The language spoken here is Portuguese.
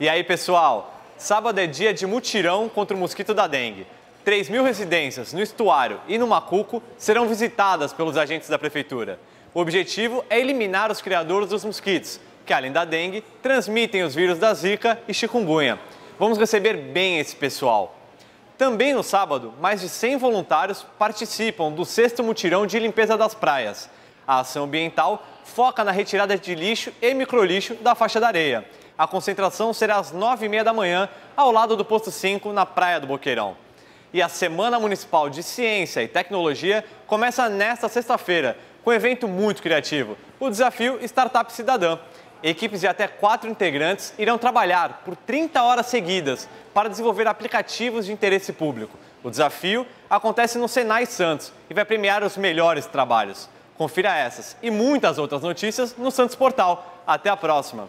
E aí, pessoal? Sábado é dia de mutirão contra o mosquito da dengue. 3 mil residências no Estuário e no Macuco serão visitadas pelos agentes da Prefeitura. O objetivo é eliminar os criadores dos mosquitos, que além da dengue, transmitem os vírus da zika e chikungunya. Vamos receber bem esse pessoal. Também no sábado, mais de 100 voluntários participam do sexto mutirão de limpeza das praias. A ação ambiental foca na retirada de lixo e microlixo da faixa da areia. A concentração será às 9h30 da manhã, ao lado do posto 5, na Praia do Boqueirão. E a Semana Municipal de Ciência e Tecnologia começa nesta sexta-feira, com um evento muito criativo, o desafio Startup Cidadã. Equipes de até quatro integrantes irão trabalhar por 30 horas seguidas para desenvolver aplicativos de interesse público. O desafio acontece no Senai Santos e vai premiar os melhores trabalhos. Confira essas e muitas outras notícias no Santos Portal. Até a próxima!